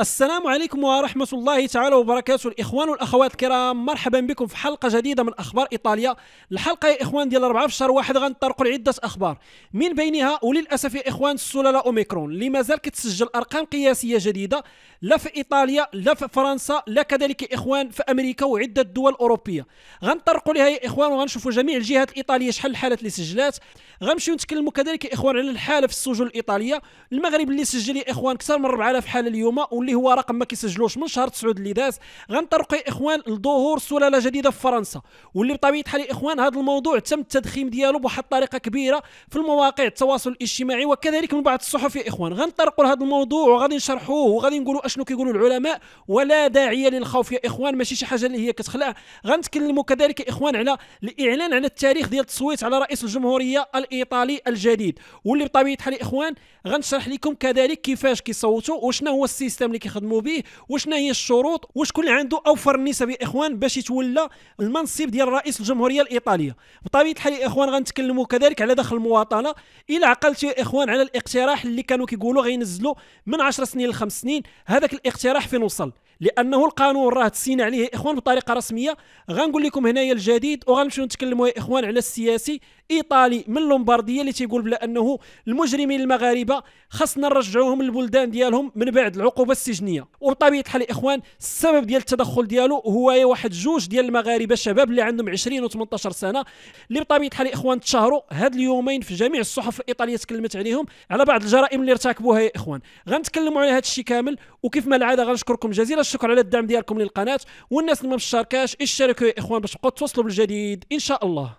السلام عليكم ورحمة الله تعالى وبركاته الإخوان والأخوات الكرام مرحبا بكم في حلقة جديدة من أخبار إيطاليا الحلقة يا إخوان ديال 4 في شهر واحد غنطرقوا لعدة أخبار من بينها وللأسف يا إخوان السلالة أوميكرون اللي مازال كتسجل أرقام قياسية جديدة لا في إيطاليا لا في فرنسا لا كذلك يا إخوان في أمريكا وعدة دول أوروبية غنطرقوا لها يا إخوان وغنشوفوا جميع الجهات الإيطالية شحال الحالات اللي سجلات غنمشيو نتكلموا كذلك يا إخوان على الحالة في السجون الإيطالية المغرب اللي سجل يا إخوان أكثر من 4000 حالة اليوم واللي هو رقم ما كيسجلوش من شهر 9 اللي داز غنطرقوا يا اخوان لظهور سلاله جديده في فرنسا واللي بطبيعه الحال يا اخوان هذا الموضوع تم التدخيم ديالو بواحد الطريقه كبيره في المواقع التواصل الاجتماعي وكذلك من بعض الصحف يا اخوان غنطرقوا لهذا الموضوع وغادي نشرحوه وغادي نقولوا اشنو كيقولوا العلماء ولا داعي للخوف يا اخوان ماشي شي حاجه اللي هي كتخلع غنتكلموا كذلك يا اخوان على الاعلان على التاريخ ديال التصويت على رئيس الجمهوريه الايطالي الجديد واللي بطبيعه الحال يا اخوان غنشرح لكم كذلك كيفاش كيصوتوا وشنو هو السيستم اللي كيخدموا به وشنا هي الشروط وشكون اللي عنده اوفر النسب يا اخوان باش يتولى المنصب ديال رئيس الجمهوريه الايطاليه بطبيعه الحال يا اخوان غنتكلموا كذلك على داخل المواطنه الى عقلت يا اخوان على الاقتراح اللي كانوا كيقولوا غينزلوا من 10 سنين ل 5 سنين هذاك الاقتراح فين وصل لانه القانون راه تسين عليه يا اخوان بطريقه رسميه غنقول لكم هنايا الجديد وغنمشيو نتكلموا يا اخوان على السياسي ايطالي من لومبارديا اللي تيقول بلا انه المجرمين المغاربه خاصنا نرجعوهم للبلدان ديالهم من بعد العقوبه السجنيه وبطبيعه الحال الاخوان السبب ديال التدخل ديالو هو واحد جوج ديال المغاربه شباب اللي عندهم 20 و18 سنه اللي بطبيعه الحال الاخوان تشهروا هاد اليومين في جميع الصحف الايطاليه تكلمت عليهم على بعض الجرائم اللي ارتكبوها يا اخوان غنتكلموا على هذا الشيء كامل وكيف ما العاده غنشكركم جزيل الشكر على الدعم ديالكم للقناه والناس اللي ما مشاركاش اشتركوا يا اخوان باش تبقاو تواصلوا بالجديد ان شاء الله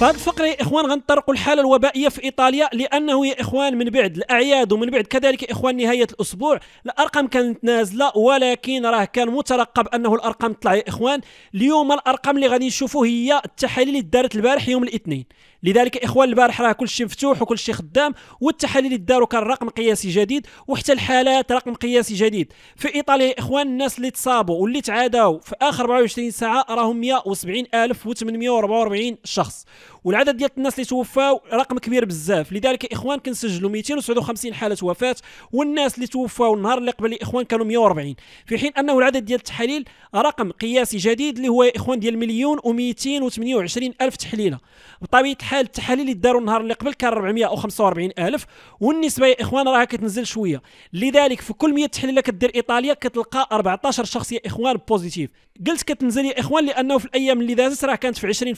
فهاد الفقره يا اخوان غنطرقوا الحاله الوبائيه في ايطاليا لانه يا اخوان من بعد الاعياد ومن بعد كذلك يا اخوان نهايه الاسبوع الارقام كانت نازله ولكن راه كان مترقب انه الارقام تطلع يا اخوان اليوم الارقام اللي غادي نشوفوا هي التحاليل اللي دارت البارح يوم الاثنين لذلك اخوان البارح راه كلشي مفتوح وكلشي خدام والتحاليل داروا كان رقم قياسي جديد وحتى الحالات رقم قياسي جديد في ايطاليا اخوان الناس اللي تصابوا واللي تعادوا في اخر 24 ساعه راهم 170844 شخص والعدد ديال الناس اللي توفاو رقم كبير بزاف لذلك اخوان كنسجلوا 259 حاله وفاه والناس اللي توفاو النهار اللي قبل اخوان كانوا 140 في حين انه العدد ديال التحاليل رقم قياسي جديد اللي هو يا اخوان ديال مليون و228 الف تحليله بطبيعه الحال التحاليل اللي داروا النهار اللي قبل كان 445 الف والنسبه يا اخوان راها كتنزل شويه لذلك في كل 100 تحليله كدير ايطاليا كتلقى 14 شخص يا اخوان بوزيتيف قلت كتنزل يا اخوان لانه في الايام اللي دازت راه كانت في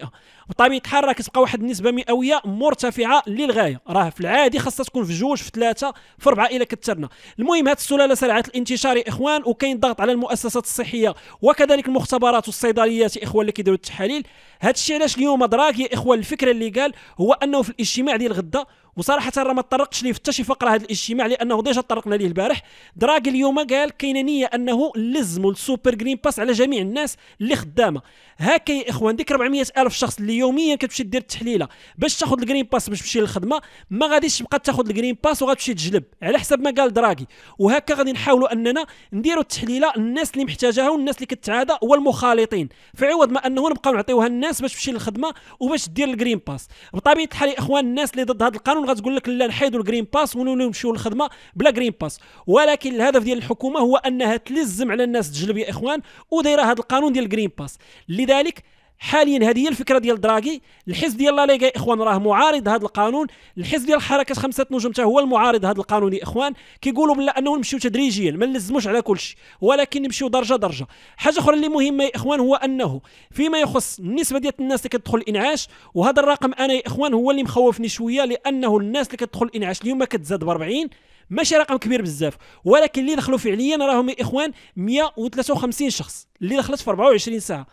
20% 22% بطبيعه الحال راه واحد النسبه مئويه مرتفعه للغايه راه في العادي خاصها تكون في جوج في ثلاثه في اربعه الى كثرنا المهم هذه السلاله سرعه الانتشار يا اخوان وكاين ضغط على المؤسسات الصحيه وكذلك المختبرات والصيدليات اخوان اللي كيديروا التحاليل هذا الشيء علاش اليوم دراك يا اخوان الفكره اللي قال هو انه في الاجتماع ديال غدا وصراحه راه ما تطرقش ليه حتى شي فقره هذا الاجتماع لانه ديجا تطرقنا ليه البارح دراغي اليوم قال كاينه نيه انه لزموا السوبر جرين باس على جميع الناس اللي خدامه هاكا يا اخوان ديك 400 الف شخص اللي يوميا كتمشي دير التحليله باش تاخذ الجرين باس باش تمشي للخدمه ما غاديش تبقى تاخذ الجرين باس وغتمشي تجلب على حسب ما قال دراغي وهكا غادي نحاولوا اننا نديروا التحليله الناس اللي محتاجاها والناس اللي كتعادى والمخالطين في عوض ما انه نبقاو نعطيوها الناس باش تمشي للخدمه وباش دير الجرين باس بطبيعه الحال يا اخوان الناس اللي ضد هذا القانون غتقول لك لا نحيدوا الجرين باس ونوليو نمشيو للخدمه بلا جرين باس ولكن الهدف ديال الحكومه هو انها تلزم على الناس تجلب يا اخوان ودايره هذا القانون ديال الجرين باس لذلك حاليا هذه هي الفكره ديال دراغي الحزب ديال لا اخوان راه معارض هذا القانون الحزب ديال حركه خمسه نجوم حتى هو المعارض هذا القانون يا اخوان كيقولوا بلا انه نمشيو تدريجيا ما نلزموش على كل شيء ولكن نمشيو درجه درجه حاجه اخرى اللي مهمه يا اخوان هو انه فيما يخص النسبه ديال الناس اللي كتدخل الانعاش وهذا الرقم انا يا اخوان هو اللي مخوفني شويه لانه الناس اللي كتدخل الانعاش اليوم كتزاد ب 40 ماشي رقم كبير بزاف ولكن اللي دخلوا فعليا راهم يا اخوان 153 شخص اللي دخلت في 24 ساعه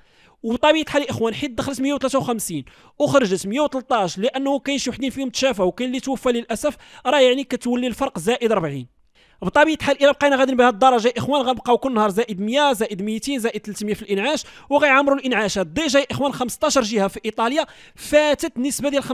وبطبيعه الحال الاخوان حيت دخلت 153 وخرجت 113 لانه كاين شي وحدين فيهم تشافى وكاين اللي توفى للاسف راه يعني كتولي الفرق زائد 40 بطبيعه الحال الا بقينا غاديين بهذه الدرجه يا اخوان غنبقاو كل نهار زائد 100 زائد 200 زائد 300 في الانعاش وغيعمروا الانعاشات ديجا يا اخوان 15 جهه في ايطاليا فاتت نسبه ديال 15%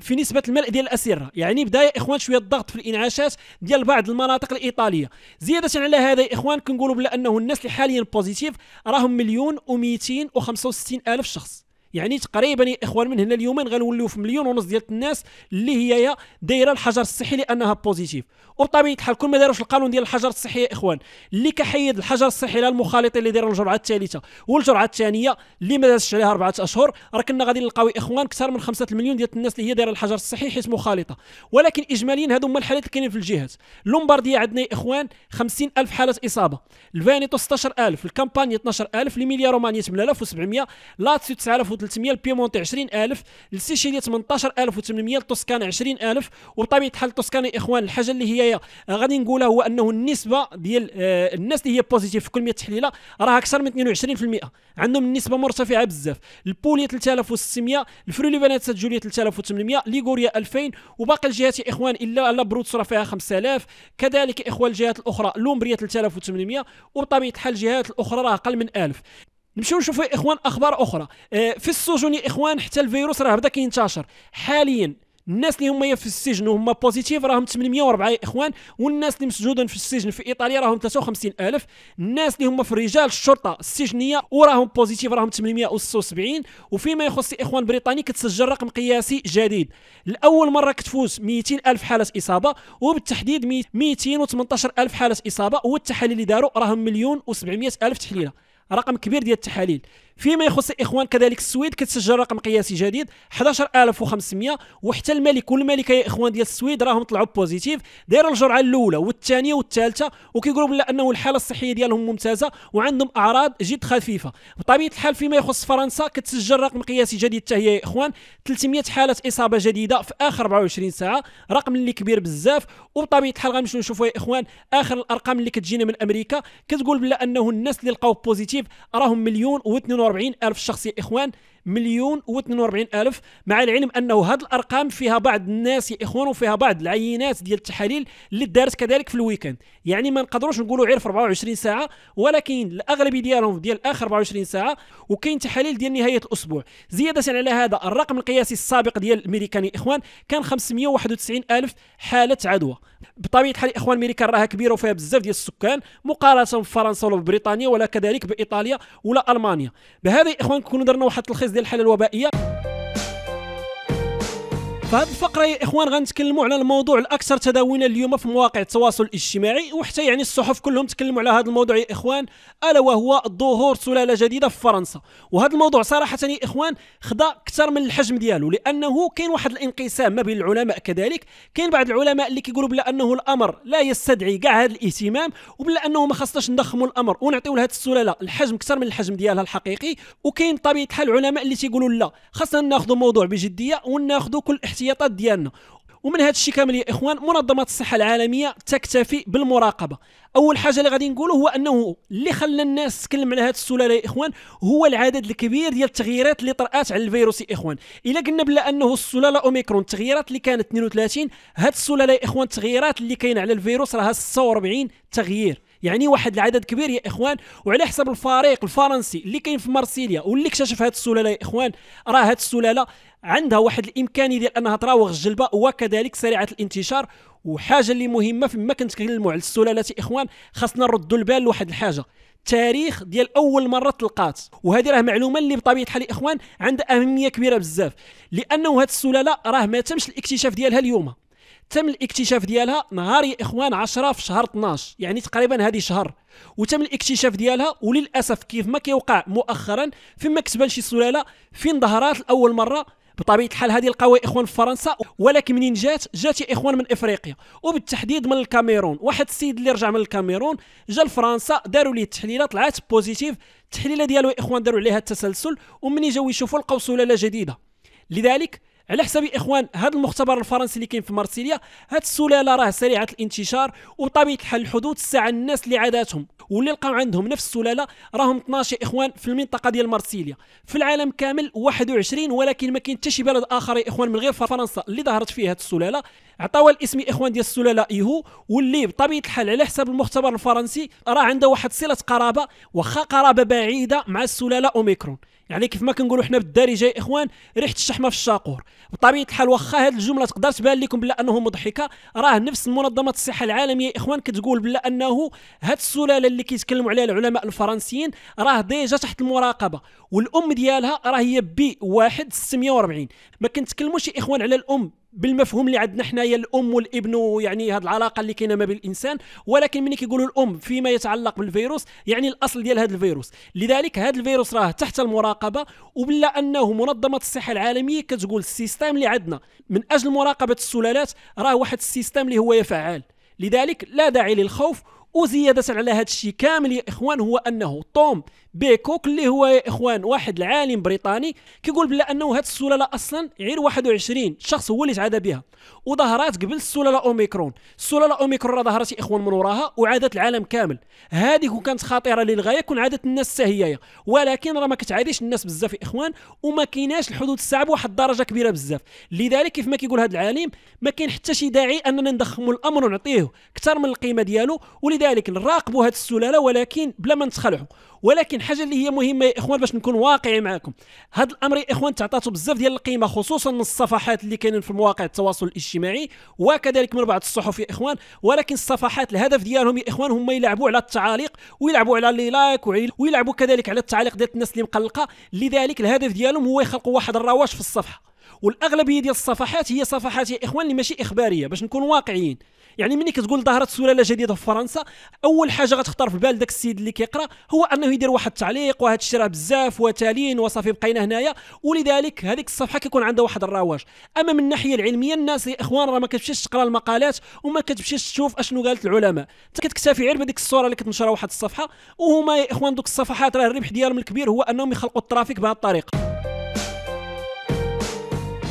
في نسبه الملء ديال الاسره يعني بدا يا اخوان شويه الضغط في الانعاشات ديال بعض المناطق الايطاليه زياده على هذا يا اخوان كنقولوا بلا انه الناس اللي حاليا بوزيتيف راهم مليون و265 الف شخص يعني تقريبا يا اخوان من هنا اليومين غنوليو في مليون ونص ديال الناس اللي هي يا دايره الحجر الصحي لانها بوزيتيف وبطبيعه الحال كل ما داروش القانون ديال الحجر الصحي يا اخوان اللي كحيد الحجر الصحي على المخالطين اللي دايروا الجرعه الثالثه والجرعه الثانيه اللي ما دازش عليها اربعه اشهر راه كنا غادي نلقاو اخوان اكثر من خمسة المليون ديال الناس اللي هي دايره الحجر الصحي حيت مخالطه ولكن اجماليا هادو هما الحالات اللي كاينين في الجهات لومبارديا عندنا يا اخوان 50000 حاله اصابه الفانيتو 16000 الكامباني 12000 ليميليا رومانيا 8700 لاتسيو 9000 300 البيمونتي 20000 السيشيلي 18800 التوسكان 20000 وبطبيعه الحال التوسكان يا اخوان الحاجه اللي هي غادي نقولها هو انه النسبه ديال آه، الناس اللي هي بوزيتيف في كل 100 تحليله راه اكثر من 22% عندهم النسبه مرتفعه بزاف البوليه 3600 الفرولي بنات سجوليه 3800 ليغوريا 2000 وباقي الجهات يا اخوان الا الا بروتس راه فيها 5000 كذلك اخوان الجهات الاخرى لومبريا 3800 وبطبيعه الحال الجهات الاخرى راه اقل من 1000 نمشيو نشوفوا يا اخوان اخبار اخرى آه، في السجون يا اخوان حتى الفيروس راه بدا كينتشر حاليا الناس اللي هما في السجن وهما بوزيتيف راهم 804 يا اخوان والناس اللي مسجودين في السجن في ايطاليا راهم 53000 الناس اللي هما في رجال الشرطه السجنيه وراهم بوزيتيف راهم 876 وفيما يخص اخوان بريطاني كتسجل رقم قياسي جديد لاول مره كتفوز 200000 حاله اصابه وبالتحديد 218000 حاله اصابه والتحاليل اللي داروا راهم مليون و700 الف تحليله رقم كبير ديال التحاليل فيما يخص الاخوان كذلك السويد كتسجل رقم قياسي جديد 11500 وحتى الملك والملكه يا اخوان ديال السويد راهم طلعوا بوزيتيف دايروا الجرعه الاولى والثانيه والثالثه وكيقولوا بلا انه الحاله الصحيه ديالهم ممتازه وعندهم اعراض جد خفيفه بطبيعه الحال فيما يخص فرنسا كتسجل رقم قياسي جديد حتى هي يا اخوان 300 حاله اصابه جديده في اخر 24 ساعه رقم اللي كبير بزاف وبطبيعه الحال غنمشيو نشوفوا يا اخوان اخر الارقام اللي كتجينا من امريكا كتقول بلا انه الناس اللي لقاو بوزيتيف راهم مليون و 42 ألف شخص يا إخوان مليون و42 الف مع العلم انه هذه الارقام فيها بعض الناس يا اخوان وفيها بعض العينات ديال التحاليل اللي دارت كذلك في الويكند يعني ما نقدروش نقولوا غير في 24 ساعه ولكن الاغلبيه ديالهم ديال اخر 24 ساعه وكاين تحاليل ديال نهايه الاسبوع زياده على هذا الرقم القياسي السابق ديال الامريكان يا اخوان كان 591 الف حاله عدوى بطبيعه الحال اخوان امريكا راها كبيره وفيها بزاف ديال السكان مقارنه بفرنسا ولا بريطانيا ولا كذلك بايطاليا ولا المانيا بهذا يا اخوان كنكونوا درنا واحد التلخيص دي الحالة الوبائية في هذه الفقره يا اخوان غنتكلموا على الموضوع الاكثر تداولا اليوم في مواقع التواصل الاجتماعي وحتى يعني الصحف كلهم تكلموا على هذا الموضوع يا اخوان الا وهو ظهور سلاله جديده في فرنسا وهذا الموضوع صراحه يا اخوان خدا اكثر من الحجم ديالو لانه كاين واحد الانقسام ما بين العلماء كذلك كاين بعض العلماء اللي كيقولوا بلا انه الامر لا يستدعي كاع هذا الاهتمام وبلا انه ما خصناش نضخموا الامر ونعطيو لهذه السلاله الحجم اكثر من الحجم ديالها الحقيقي وكاين طبيعه الحال العلماء اللي تيقولوا لا خصنا ناخذ الموضوع بجديه وناخذ كل احتمال الاحتياطات ديالنا ومن هذا الشيء كامل يا اخوان منظمه الصحه العالميه تكتفي بالمراقبه اول حاجه اللي غادي نقوله هو انه اللي خلى الناس تتكلم على هذه السلاله يا اخوان هو العدد الكبير ديال التغييرات اللي طرات على الفيروس يا اخوان الا قلنا بلا انه السلاله اوميكرون التغييرات اللي كانت 32 هذه السلاله يا اخوان التغييرات اللي كاينه على الفيروس راها 46 تغيير يعني واحد العدد كبير يا اخوان وعلى حسب الفريق الفرنسي اللي كاين في مارسيليا واللي اكتشف هذه السلاله يا اخوان راه هذه السلاله عندها واحد الامكانيه ديال انها تراوغ الجلبه وكذلك سريعه الانتشار وحاجه اللي مهمه فيما كنتكلموا على السلالات يا اخوان خاصنا نردوا البال لواحد الحاجه التاريخ ديال اول مره تلقات وهذه راه معلومه اللي بطبيعه الحال اخوان عندها اهميه كبيره بزاف لانه هذه السلاله راه ما تمش الاكتشاف ديالها اليوم تم الاكتشاف ديالها نهار يا اخوان 10 في شهر 12 يعني تقريبا هذه شهر وتم الاكتشاف ديالها وللاسف كيف ما كيوقع مؤخرا فيما كتبان شي سلاله فين ظهرات لاول مره بطبيعه الحال هذه القوى اخوان في فرنسا ولكن منين جات جات يا اخوان من افريقيا وبالتحديد من الكاميرون واحد السيد اللي رجع من الكاميرون جا لفرنسا داروا ليه التحليله طلعت بوزيتيف التحليله ديالو يا اخوان داروا عليها التسلسل ومني جاو يشوفوا لقاو سلاله جديده لذلك على حسابي اخوان هذا المختبر الفرنسي اللي كاين في مارسيليا هاد السلاله راه سريعه الانتشار وطبيعه الحال الحدود الساعه الناس اللي عاداتهم واللي لقاو عندهم نفس السلاله راهم 12 اخوان في المنطقه ديال مارسيليا في العالم كامل 21 ولكن ما كاين حتى شي بلد اخر يا اخوان من غير فرنسا اللي ظهرت فيه هاد السلاله عطاوها الاسم اخوان ديال السلاله ايهو واللي بطبيعه الحال على حساب المختبر الفرنسي راه عنده واحد صله قرابه واخا قرابه بعيده مع السلاله اوميكرون يعني كيف ما كنقولوا حنا بالدارجه يا اخوان ريحه الشحمه في الشاقور بطبيعه الحال واخا هذه الجمله تقدر تبان لكم بلا انه مضحكه راه نفس منظمه الصحه العالميه يا اخوان كتقول بلا انه هاد السلاله اللي كيتكلموا عليها العلماء الفرنسيين راه ديجا تحت المراقبه والام ديالها راه هي بي 1 640 ما كنتكلموش يا اخوان على الام بالمفهوم اللي عندنا حنايا الام والابن ويعني هذه العلاقه اللي كاينه ما بين الانسان ولكن ملي كيقولوا الام فيما يتعلق بالفيروس يعني الاصل ديال هذا الفيروس لذلك هذا الفيروس راه تحت المراقبه وبلا انه منظمه الصحه العالميه كتقول السيستم اللي عندنا من اجل مراقبه السلالات راه واحد السيستم اللي هو فعال لذلك لا داعي للخوف وزيادة على هذا الشيء كامل يا إخوان هو أنه طوم بيكوك اللي هو يا اخوان واحد العالم بريطاني كيقول بلا انه هاد السلاله اصلا غير 21 شخص هو اللي تعدى بها وظهرات قبل السلاله اوميكرون السلاله اوميكرون راه ظهرت يا اخوان من وراها وعادت العالم كامل هذه كانت خطيره للغايه كون عادت الناس سهيايه ولكن راه ما كتعاديش الناس بزاف يا اخوان وما كايناش الحدود الساعه بواحد الدرجه كبيره بزاف لذلك كيف ما كيقول هذا العالم ما كاين حتى شي داعي اننا ندخموا الامر ونعطيه اكثر من القيمه ديالو ولذلك نراقبوا هذه السلاله ولكن بلا ما نتخلعوا ولكن حاجه اللي هي مهمه يا اخوان باش نكون واقعي معكم هذا الامر يا اخوان تعطاتو بزاف ديال القيمه خصوصا من الصفحات اللي كاينين في مواقع التواصل الاجتماعي وكذلك من بعض الصحف يا اخوان ولكن الصفحات الهدف ديالهم يا اخوان هما يلعبوا على التعاليق ويلعبوا على لي لايك ويلعبوا كذلك على التعاليق ديال الناس اللي مقلقه لذلك الهدف ديالهم هو يخلقوا واحد الرواج في الصفحه والاغلبيه ديال الصفحات هي صفحات يا اخوان اللي ماشي اخباريه باش نكون واقعيين يعني ملي كتقول ظهرت سلاله جديده في فرنسا اول حاجه غتخطر في بال داك السيد اللي كيقرا هو انه يدير واحد التعليق وهذا الشيء راه بزاف وتالين وصافي بقينا هنايا ولذلك هذيك الصفحه كيكون عندها واحد الرواج اما من الناحيه العلميه الناس يا اخوان راه ما كتمشيش تقرا المقالات وما كتمشيش تشوف اشنو قالت العلماء كتكتفي غير بديك الصوره اللي كتنشرها واحد الصفحه وهما يا اخوان دوك الصفحات راه الربح ديالهم الكبير هو انهم يخلقوا الترافيك بهذه الطريقه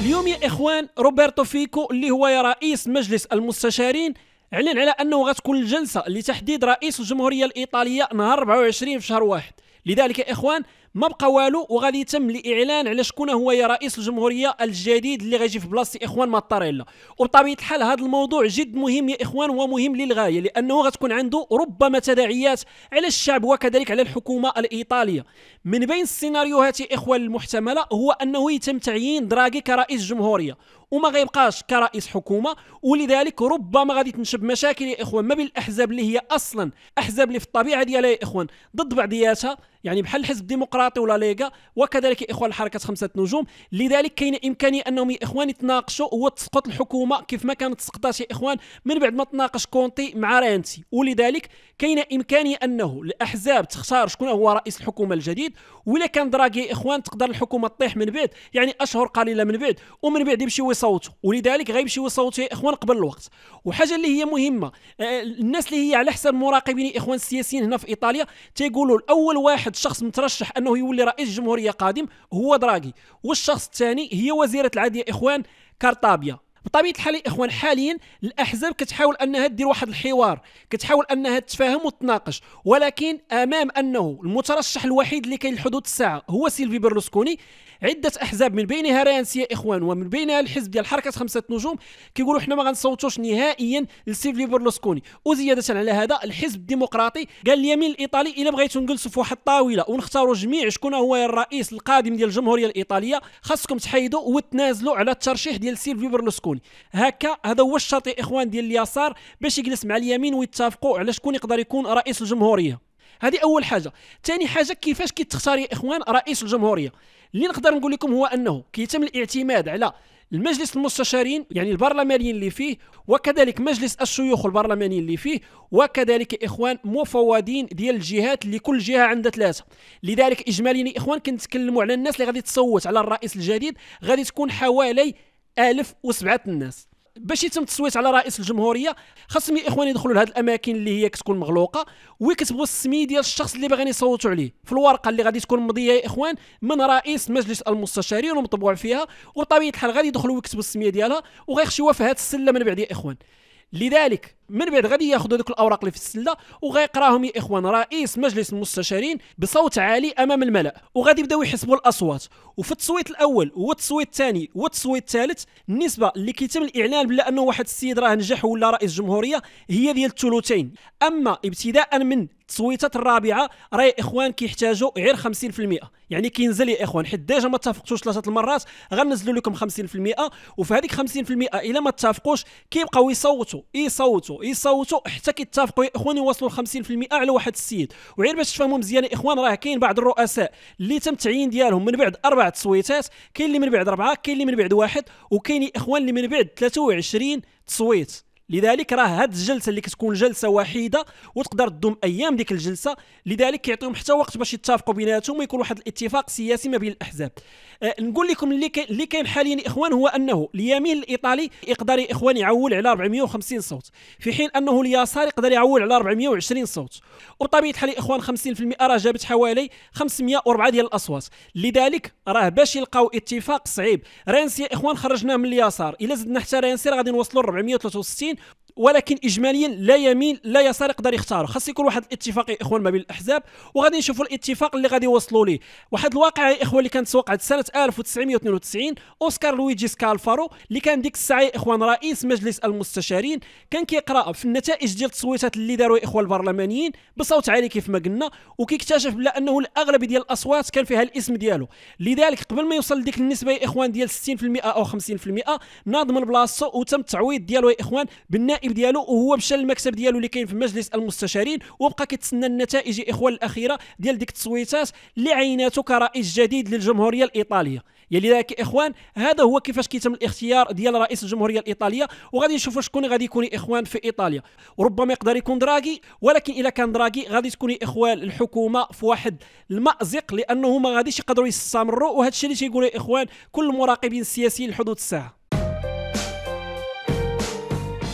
اليوم يا اخوان روبرتو فيكو اللي هو رئيس مجلس المستشارين اعلن على انه غتكون الجلسه لتحديد رئيس الجمهوريه الايطاليه نهار 24 في شهر واحد لذلك يا اخوان ما بقى والو وغادي يتم الاعلان على شكون هو يا رئيس الجمهوريه الجديد اللي غيجي في بلاصه اخوان ماطاريلا وبطبيعه الحال هذا الموضوع جد مهم يا اخوان ومهم للغايه لانه غتكون عنده ربما تداعيات على الشعب وكذلك على الحكومه الايطاليه من بين السيناريوهات يا اخوان المحتمله هو انه يتم تعيين دراغي كرئيس جمهوريه وما غيبقاش كرئيس حكومه ولذلك ربما غادي تنشب مشاكل يا اخوان ما بين الاحزاب اللي هي اصلا احزاب اللي في الطبيعه ديالها يا اخوان ضد بعضياتها يعني بحال الحزب الديمقراطي ولا ليغا وكذلك يا اخوان حركه خمسه نجوم لذلك كاين امكانيه انهم يا اخوان يتناقشوا وتسقط الحكومه كيف ما كانت سقطات يا اخوان من بعد ما تناقش كونتي مع رانتي ولذلك كاين امكانيه انه الاحزاب تختار شكون هو رئيس الحكومه الجديد ولا كان دراغي يا اخوان تقدر الحكومه تطيح من بعد يعني اشهر قليله من بعد ومن بعد يمشيو يصوتوا ولذلك غيمشيو يصوتوا يا اخوان قبل الوقت وحاجه اللي هي مهمه آه، الناس اللي هي على حساب مراقبين اخوان السياسيين هنا في ايطاليا تيقولوا الاول واحد شخص مترشح انه يولي رئيس جمهوريه قادم هو دراغي والشخص الثاني هي وزيره العدل يا اخوان كارطابيا بطبيعه الحال اخوان حاليا الاحزاب كتحاول انها دير واحد الحوار كتحاول انها تتفاهم وتناقش ولكن امام انه المترشح الوحيد اللي كاين لحدود الساعه هو سيلفي بيرلوسكوني عده احزاب من بينها رانسيا اخوان ومن بينها الحزب ديال حركه خمسه نجوم كيقولوا حنا ما غنصوتوش نهائيا لسيلفي بيرلوسكوني وزياده على هذا الحزب الديمقراطي قال اليمين الايطالي الا بغيتوا نجلسوا في واحد الطاوله ونختاروا جميع شكون هو الرئيس القادم ديال الجمهوريه الايطاليه خاصكم تحيدوا وتنازلوا على الترشيح ديال سيلفي بيرلوسكوني شكون هكا هذا هو الشاطئ اخوان ديال اليسار باش يجلس مع اليمين ويتفقوا على شكون يقدر يكون رئيس الجمهوريه هذه اول حاجه ثاني حاجه كيفاش كيتختار يا اخوان رئيس الجمهوريه اللي نقدر نقول لكم هو انه كيتم الاعتماد على المجلس المستشارين يعني البرلمانيين اللي فيه وكذلك مجلس الشيوخ البرلمانيين اللي فيه وكذلك اخوان مفوضين ديال الجهات اللي كل جهه عندها ثلاثه لذلك اجماليا اخوان كنتكلموا على الناس اللي غادي تصوت على الرئيس الجديد غادي تكون حوالي الف وسبعه الناس باش يتم التصويت على رئيس الجمهوريه خاصهم يا اخوان يدخلوا لهاد الاماكن اللي هي كتكون مغلوقه ويكتبوا السمي ديال الشخص اللي باغيين يصوتوا عليه في الورقه اللي غادي تكون مضيه يا اخوان من رئيس مجلس المستشارين ومطبوع فيها وبطبيعه الحال غادي يدخلوا ويكتبوا السميه ديالها وغيخشيوها في هاد السله من بعد يا اخوان لذلك من بعد غادي ياخذوا ذوك الاوراق اللي في السله وغيقراهم يا اخوان رئيس مجلس المستشارين بصوت عالي امام الملا وغادي يبداو يحسبوا الاصوات وفي التصويت الاول والتصويت الثاني والتصويت الثالث النسبه اللي كيتم الاعلان بلا انه واحد السيد راه نجح ولا رئيس جمهوريه هي ديال الثلثين اما ابتداء من التصويتات الرابعه راه اخوان كيحتاجوا غير 50% يعني كينزل يا اخوان حيت ديجا ما اتفقتوش ثلاثه المرات غنزلوا لكم 50% وفي هذيك 50% الا ما اتفقوش كيبقاو يصوتوا يصوتوا يصوتوا حتى كيتفقوا يا اخوان يوصلوا ل 50% على واحد السيد وعير باش تفهموا مزيان يا اخوان راه كاين بعض الرؤساء اللي تم تعيين ديالهم من بعد اربع تصويتات كاين اللي من بعد اربعه كاين اللي من بعد واحد وكاين يا اخوان اللي من بعد 23 تصويت لذلك راه هاد الجلسه اللي كتكون جلسه وحيده وتقدر تضم ايام ديك الجلسه لذلك كيعطيهم حتى وقت باش يتفقوا بيناتهم ويكون واحد الاتفاق سياسي ما بين الاحزاب أه نقول لكم اللي كي اللي كاين حاليا الاخوان هو انه اليمين الايطالي يقدر الاخوان يعول على 450 صوت في حين انه اليسار يقدر يعول على 420 صوت وبطبيعه الحال الاخوان 50% راه جابت حوالي 504 ديال الاصوات لذلك راه باش يلقاو اتفاق صعيب رانسي اخوان خرجناه من اليسار الا زدنا حتى رانسي غادي نوصلوا ل 463 ولكن اجماليا لا يمين لا يسار يقدر يختاره خاص يكون واحد الاتفاق يا اخوان ما بين الاحزاب وغادي نشوفوا الاتفاق اللي غادي يوصلوا ليه واحد الواقعه يا اخوان اللي كانت وقعت سنه 1992 اوسكار لويجي سكالفارو اللي كان ديك الساعه يا اخوان رئيس مجلس المستشارين كان كيقرا في النتائج ديال التصويتات اللي داروا يا اخوان البرلمانيين بصوت عالي كيف ما قلنا وكيكتشف بلا انه الاغلبيه ديال الاصوات كان فيها الاسم ديالو لذلك قبل ما يوصل لديك النسبه يا اخوان ديال 60% او 50% ناض من بلاصتو وتم التعويض ديالو يا اخوان بالنائب النائب ديالو وهو مشى للمكتب ديالو اللي كاين في مجلس المستشارين وبقى كيتسنى النتائج يا اخوان الاخيره ديال ديك التصويتات اللي عيناته كرئيس جديد للجمهوريه الايطاليه يا لذلك اخوان هذا هو كيفاش كيتم الاختيار ديال رئيس الجمهوريه الايطاليه وغادي نشوفوا شكون غادي يكون اخوان في ايطاليا وربما يقدر يكون دراغي ولكن اذا كان دراغي غادي تكون اخوان الحكومه في واحد المازق لانه ما غاديش يقدروا يستمروا وهذا الشيء اللي تيقولوا اخوان كل المراقبين السياسيين لحدود الساعه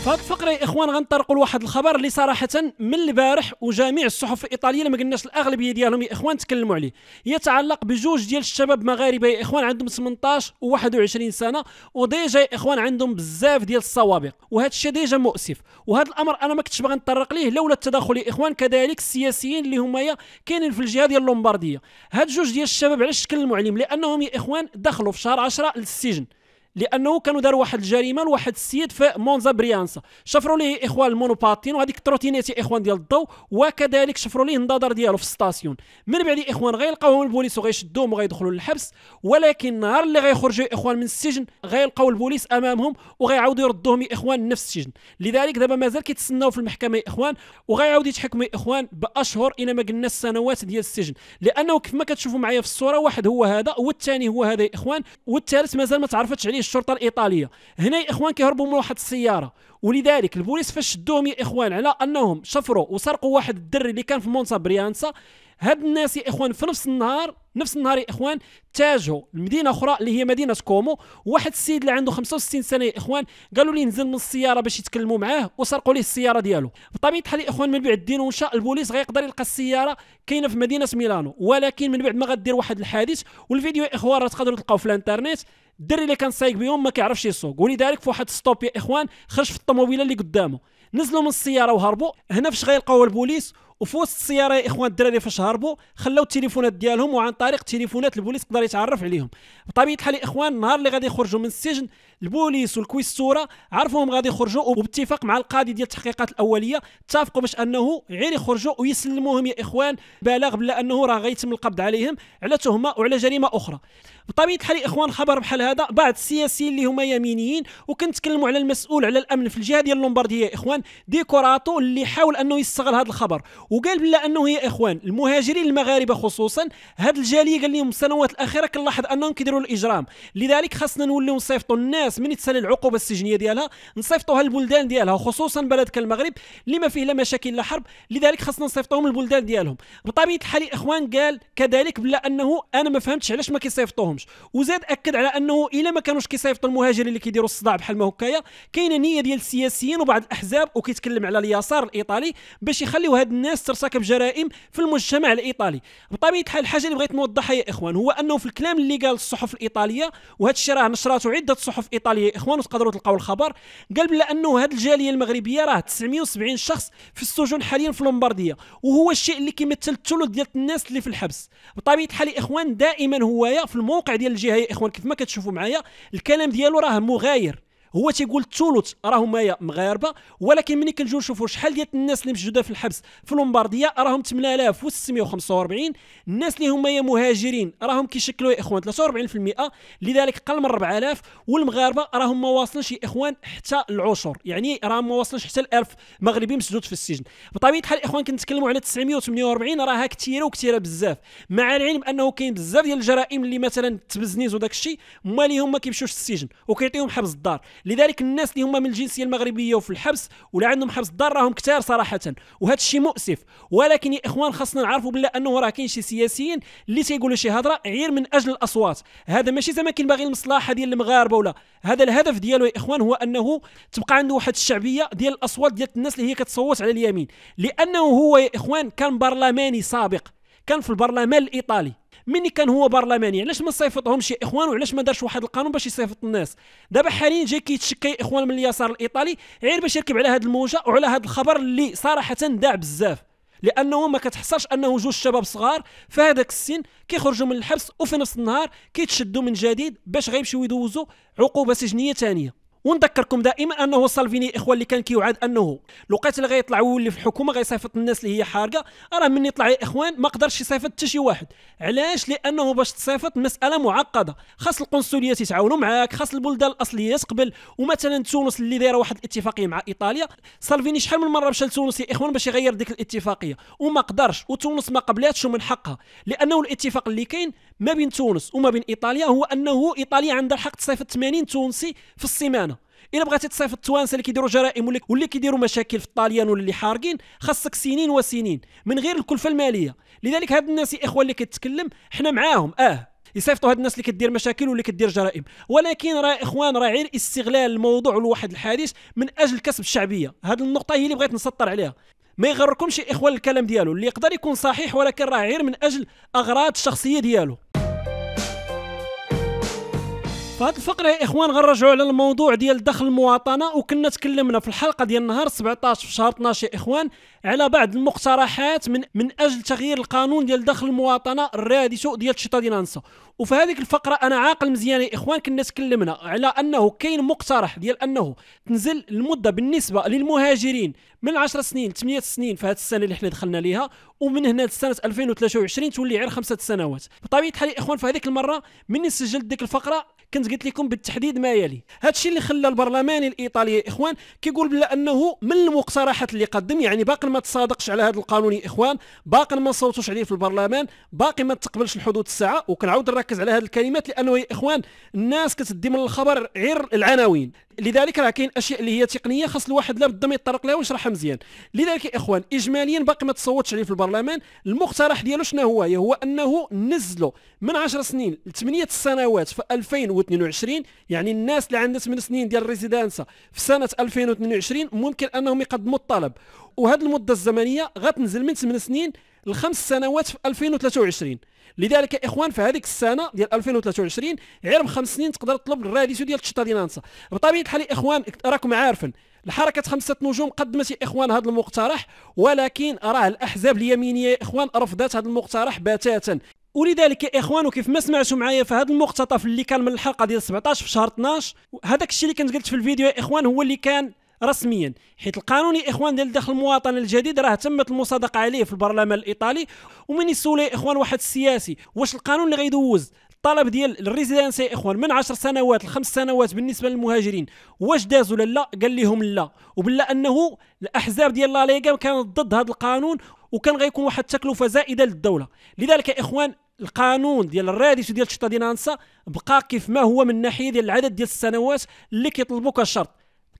فهاد الفقره يا اخوان غنطرقوا لواحد الخبر اللي صراحه من البارح وجميع الصحف الايطاليه اللي ما قلناش الاغلبيه ديالهم يا اخوان تكلموا عليه يتعلق بجوج ديال الشباب مغاربه يا اخوان عندهم 18 و21 سنه وديجا يا اخوان عندهم بزاف ديال السوابق وهذا الشيء ديجا مؤسف وهذا الامر انا ما كنتش باغي نطرق ليه لولا التدخل يا اخوان كذلك السياسيين اللي هما كاينين في الجهه ديال اللومبارديه هاد جوج ديال الشباب علاش تكلموا عليهم لانهم يا اخوان دخلوا في شهر 10 للسجن لانه كانوا داروا واحد الجريمه لواحد السيد في مونزا بريانسا شفروا ليه اخوان المونوباتين وهذيك التروتينات يا اخوان ديال الضو وكذلك شفروا ليه النظر ديالو في الستاسيون من بعد اخوان غيلقاوهم البوليس وغيشدوهم وغيدخلوا للحبس ولكن النهار اللي غيخرجوا اخوان من السجن غيلقاو البوليس امامهم وغيعاودوا يردوهم يا اخوان نفس السجن لذلك دابا مازال كيتسناو في المحكمه يا اخوان وغيعاودوا يتحكموا يا اخوان باشهر الى ما قلنا السنوات ديال السجن لانه كيف ما كتشوفوا معايا في الصوره واحد هو هذا والثاني هو هذا يا اخوان والثالث مازال ما تعرفتش عليه الشرطه الايطاليه هنا يا اخوان كيهربوا من واحد السياره ولذلك البوليس فاش شدوهم يا اخوان على انهم شفروا وسرقوا واحد الدري اللي كان في مونسا بريانسا هاد الناس يا اخوان في نفس النهار نفس النهار يا اخوان تاجوا لمدينه اخرى اللي هي مدينه كومو واحد السيد اللي عنده 65 سنه يا اخوان قالوا ليه نزل من السياره باش يتكلموا معاه وسرقوا ليه السياره ديالو بطبيعه الحال يا اخوان من بعد الدين وان شاء البوليس غيقدر يلقى السياره كاينه في مدينه ميلانو ولكن من بعد ما غدير واحد الحادث والفيديو يا اخوان راه تقدروا تلقاوه في الانترنت الدري اللي كان سايق بهم ما كيعرفش يسوق ولذلك في واحد ستوب يا اخوان خرج في الطوموبيله اللي قدامه نزلوا من السياره وهربوا هنا فاش غيلقاو البوليس وفي وسط السياره يا اخوان الدراري فاش هربوا خلاو التليفونات ديالهم وعن طريق تليفونات البوليس قدر يتعرف عليهم بطبيعه الحال يا اخوان النهار اللي غادي يخرجوا من السجن البوليس والكويستوره عرفوهم غادي يخرجوا وباتفاق مع القاضي ديال التحقيقات الاوليه اتفقوا باش انه غير يخرجوا ويسلموهم يا اخوان بالغ بلا انه راه غيتم القبض عليهم على تهمه وعلى جريمه اخرى بطبيعه الحال اخوان خبر بحال هذا بعض السياسيين اللي هما يمينيين وكنتكلموا على المسؤول على الامن في الجهه ديال اللومبارديه يا اخوان ديكوراتو اللي حاول انه يستغل هذا الخبر وقال بلا انه يا اخوان المهاجرين المغاربه خصوصا هاد الجاليه قال لهم السنوات الاخيره كنلاحظ انهم كيديروا الاجرام لذلك خاصنا نوليو نصيفطوا الناس الناس من تسالي العقوبه السجنيه ديالها نصيفطوها للبلدان ديالها وخصوصا بلد كالمغرب اللي ما فيه لا مشاكل لا حرب لذلك خاصنا نصيفطوهم للبلدان ديالهم بطبيعه الحال الاخوان قال كذلك بلا انه انا ما فهمتش علاش ما كيصيفطوهمش وزاد اكد على انه الا ما كانوش كيصيفطوا المهاجرين اللي كيديروا الصداع بحال ما هكايا كاينه نيه ديال السياسيين وبعض الاحزاب وكيتكلم على اليسار الايطالي باش يخليوا هاد الناس ترتكب جرائم في المجتمع الايطالي بطبيعه الحال الحاجه اللي بغيت نوضحها يا اخوان هو انه في الكلام اللي قال الصحف الايطاليه وهذا الشيء راه نشراته عده صحف الايطاليه اخوان وتقدروا تلقاو الخبر قال بلا انه هذه الجاليه المغربيه راه 970 شخص في السجون حاليا في لومبارديا وهو الشيء اللي كيمثل الثلث ديال الناس اللي في الحبس بطبيعه الحال اخوان دائما هوايا في الموقع ديال الجهه يا اخوان كيف ما كتشوفوا معايا الكلام ديالو راه مغاير هو تيقول الثلث راهم مغاربه ولكن ملي كنجيو نشوفوا شحال ديال الناس اللي مسجوده في الحبس في لومبارديه راهم 8645 الناس اللي هما مهاجرين راهم كيشكلوا يا اخوان 43% لذلك قل من 4000 والمغاربه راهم ما واصلينش يا اخوان حتى العشر يعني راهم ما واصلينش حتى ال 1000 مغربي مسجود في السجن بطبيعه الحال اخوان كنتكلموا على 948 راها كثيره وكثيره بزاف مع العلم انه كاين بزاف ديال الجرائم اللي مثلا تبزنيز وداك الشيء هما اللي هما كيمشيوش السجن وكيعطيهم حبس الدار لذلك الناس اللي هما من الجنسيه المغربيه وفي الحبس ولا عندهم حبس دار راهم كثار صراحه وهذا الشيء مؤسف ولكن يا اخوان خاصنا نعرفوا بالله انه راه كاين شي سياسيين اللي تيقولوا شي هضره غير من اجل الاصوات هذا ماشي زعما كاين باغي المصلحه ديال المغاربه ولا هذا الهدف ديالو يا اخوان هو انه تبقى عنده واحد الشعبيه ديال الاصوات ديال الناس اللي هي كتصوت على اليمين لانه هو يا اخوان كان برلماني سابق كان في البرلمان الايطالي ملي كان هو برلماني علاش ما صيفطهمش يا اخوان وعلاش ما دارش واحد القانون باش يصيفط الناس دابا حاليا جاي كيتشكى يا اخوان من اليسار الايطالي غير باش يركب على هاد الموجه وعلى هذا الخبر اللي صراحه داع بزاف لانه ما كتحصلش انه جوج شباب صغار في هذاك السن كيخرجوا من الحبس وفي نفس النهار كيتشدوا من جديد باش غيمشيو يدوزوا عقوبه سجنيه ثانيه ونذكركم دائما انه سالفيني اخوان اللي كان كيوعد انه لوقيت اللي غيطلع ويولي في الحكومه غيصيفط الناس اللي هي حارقه راه من يطلع يا اخوان ما قدرش يصيفط حتى شي واحد علاش لانه باش تصيفط مساله معقده خاص القنصليات يتعاونوا معاك خاص البلدان الاصليه تقبل ومثلا تونس اللي دايره واحد الاتفاقيه مع ايطاليا سالفيني شحال من مره مشى لتونس يا اخوان باش يغير ديك الاتفاقيه وما قدرش وتونس ما قبلاتش ومن حقها لانه الاتفاق اللي كاين ما بين تونس وما بين ايطاليا هو انه ايطاليا عندها الحق تصيفط 80 تونسي في السيمانه الا بغيتي تصيفط التوانسه اللي كيديروا جرائم واللي كيديروا مشاكل في الطاليان واللي حارقين خاصك سنين وسنين من غير الكلفه الماليه لذلك هاد الناس الاخوه اللي كتكلم حنا معاهم اه يصيفطوا هاد الناس اللي كدير مشاكل واللي كدير جرائم ولكن راه اخوان راه غير استغلال الموضوع لواحد الحادث من اجل كسب الشعبيه هاد النقطه هي اللي بغيت نسطر عليها ما يغركمش اخوان الكلام ديالو اللي يقدر يكون صحيح ولكن راه غير من اجل اغراض شخصيه ديالو في هذه الفقره يا اخوان غنرجعوا على الموضوع ديال دخل المواطنه وكنا تكلمنا في الحلقه ديال نهار 17 في شهر 12 يا اخوان على بعض المقترحات من من اجل تغيير القانون ديال دخل المواطنه الرادس ديال الشيطادينانسا وفي هذيك الفقره انا عاقل مزيان يا اخوان كنا تكلمنا على انه كاين مقترح ديال انه تنزل المده بالنسبه للمهاجرين من 10 سنين 8 سنين في هذه السنه اللي حنا دخلنا ليها ومن هنا لسنه 2023 تولي غير خمسه سنوات بطبيعه الحال يا اخوان في هذيك المره مني سجلت ديك الفقره كنت قلت لكم بالتحديد ما يلي الشيء اللي خلى البرلمان الايطالي يا اخوان كيقول بلا انه من المقترحات اللي قدم يعني باقي ما تصادقش على هذا القانون يا اخوان باقي ما صوتوش عليه في البرلمان باقي ما تقبلش الحدود الساعه وكنعاود نركز على هذه الكلمات لانه يا اخوان الناس كتدي من الخبر غير العناوين لذلك راه كاين اشياء اللي هي تقنيه خاص الواحد لا بد ما يتطرق لها ويشرحها مزيان لذلك يا اخوان اجماليا باقي ما تصوتش عليه في البرلمان المقترح ديالو شنو هو هو انه نزلوا من 10 سنين ل 8 سنوات في 2022 يعني الناس اللي عندها 8 سنين ديال الريزيدانسا في سنه 2022 ممكن انهم يقدموا الطلب وهذه المده الزمنيه غتنزل من 8 سنين الخمس سنوات في 2023 لذلك يا اخوان في هذيك السنه ديال 2023 غير خمس سنين تقدر تطلب الراديسو ديال تشطه نانسا بطبيعه الحال يا اخوان راكم عارفين الحركه خمسه نجوم قدمت يا اخوان هذا المقترح ولكن راه الاحزاب اليمينيه يا اخوان رفضت هذا المقترح بتاتا ولذلك يا اخوان وكيف ما سمعتوا معايا في هذا المقتطف اللي كان من الحلقه ديال 17 في شهر 12 هذاك الشيء اللي كنت قلت في الفيديو يا اخوان هو اللي كان رسميا حيت القانون يا اخوان ديال الدخل المواطن الجديد راه تمت المصادقه عليه في البرلمان الايطالي ومن يسولي يا اخوان واحد السياسي واش القانون اللي غيدوز الطلب ديال الريزيدنسي يا اخوان من 10 سنوات لخمس سنوات بالنسبه للمهاجرين واش داز ولا لا قال لهم لا وبلا انه الاحزاب ديال لا ليغا كانت ضد هذا القانون وكان غيكون واحد التكلفه زائده للدوله لذلك يا اخوان القانون ديال الراديس وديال الشطه ديال بقى كيف ما هو من ناحيه ديال العدد ديال السنوات اللي كيطلبوا كشرط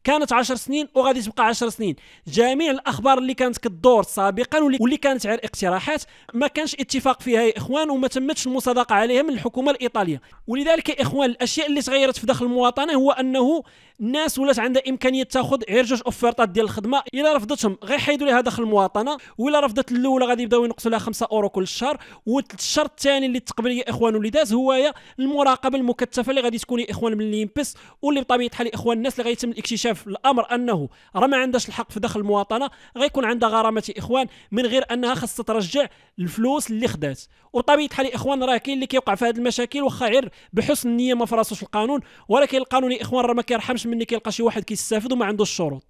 كانت 10 سنين وغادي تبقى 10 سنين جميع الاخبار اللي كانت كتدور سابقا واللي كانت على اقتراحات ما كانش اتفاق فيها يا اخوان وما تمتش المصادقه عليها من الحكومه الايطاليه ولذلك يا اخوان الاشياء اللي تغيرت في داخل المواطنه هو انه الناس ولات عندها امكانيه تاخذ غير جوج اوفرطات ديال الخدمه الا رفضتهم غير حيدوا لها داخل المواطنه ولا رفضت الاولى غادي يبداو ينقصوا لها 5 اورو كل شهر والشرط الثاني اللي تقبل يا اخوان اللي داز هو يا المراقبه المكثفه اللي غادي تكون يا اخوان من اللي ينبس واللي بطبيعه الحال اخوان الناس اللي غيتم الاكتشاف يعرف الامر انه راه ما عندهاش الحق في دخل المواطنه غيكون عندها غرامه اخوان من غير انها خاصها ترجع الفلوس اللي خدات وطبيعه الحال اخوان راه كاين اللي كيوقع في هذه المشاكل واخا غير بحسن النيه ما فراسوش القانون ولكن القانون اخوان راه ما كيرحمش مني كيلقى شي واحد كيستافد وما عندوش الشروط